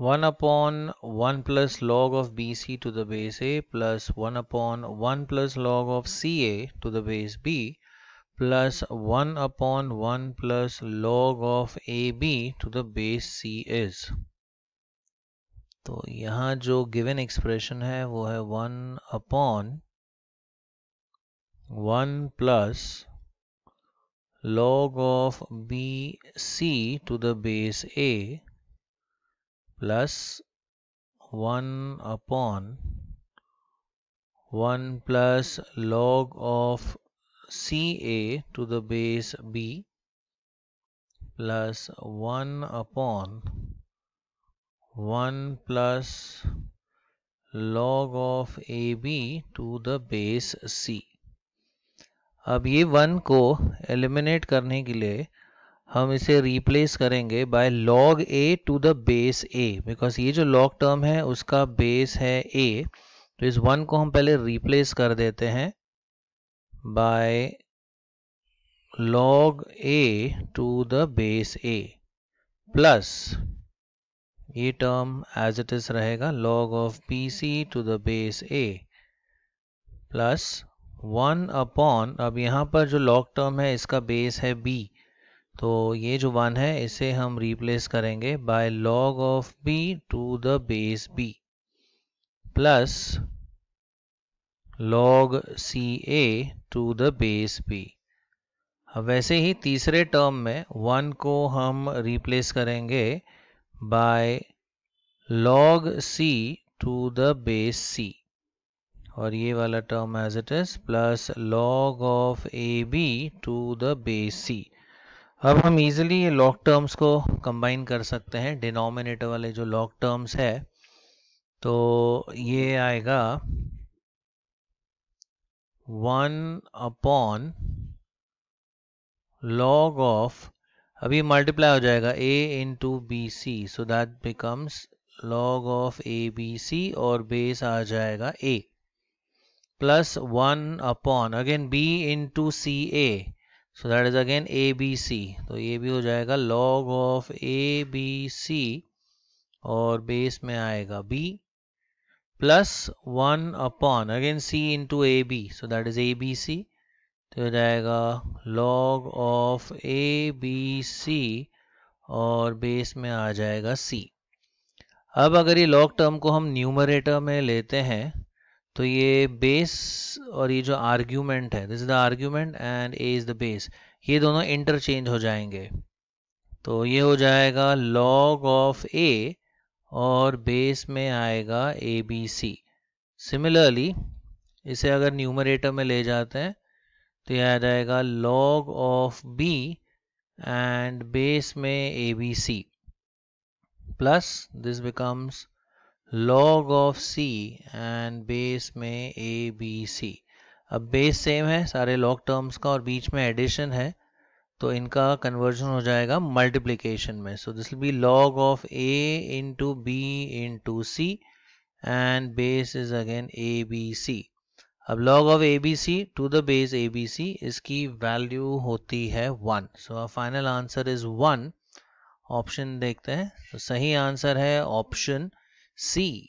1 upon 1 plus log of BC to the base A plus 1 upon 1 plus log of CA to the base B plus 1 upon 1 plus log of AB to the base C is. So, यहाँ जो given expression है वो है 1 upon 1 plus log of BC to the base A plus 1 upon 1 plus log of CA to the base B plus 1 upon 1 plus log of AB to the base C अब ये one को eliminate करने के लिए हम इसे replace करेंगे by log A to the base A because ये जो लॉग टर्म है उसका बेस है ए तो इस वन को हम पहले रिप्लेस कर देते हैं by log A to the base A plus ये टर्म एज इट इज रहेगा log of P C to the base A plus one upon अब यहां पर जो लॉग टर्म है इसका बेस है बी तो ये जो वन है इसे हम रिप्लेस करेंगे by log of B to the base B plus log C A to the base B वैसे ही तीसरे टर्म में वन को हम रिप्लेस करेंगे by log C to the base C और ये वाला term as it is plus log of A B to the base C अब हम इजिली ये लॉक टर्म्स को कंबाइन कर सकते हैं डिनोमिनेटर वाले जो लॉक टर्म्स है तो ये आएगा वन अपॉन लॉग ऑफ अभी मल्टीप्लाई हो जाएगा A into B C so that becomes log of A B C और बेस आ जाएगा A plus one upon again B into C A so that is again A B C तो ये भी हो जाएगा log of A B C और base में आएगा B plus one upon again C into A B so that is a B C तो हो जाएगा log of A B C और बेस में आ जाएगा सी अब अगर ये लॉग टर्म को हम न्यूमरेटर में लेते हैं तो ये बेस और ये जो आर्ग्यूमेंट है this is the argument and A is the base ये दोनों इंटरचेंज हो जाएंगे तो ये हो जाएगा लॉग ऑफ ए और बेस में आएगा ए बी सी सिमिलरली इसे अगर न्यूमरेटर में ले जाते हैं तो यह आ जाएगा log of B and base में A B C plus this becomes log of C and base में ए बी सी अब बेस सेम है सारे लॉग टर्म्स का और बीच में एडिशन है तो इनका कन्वर्जन हो जाएगा मल्टीप्लीकेशन में so this will be log of A into B into C and base is again A B C अब log of A B C to the base A B C इसकी value होती है one so final answer is one option देखते हैं तो सही answer है option C.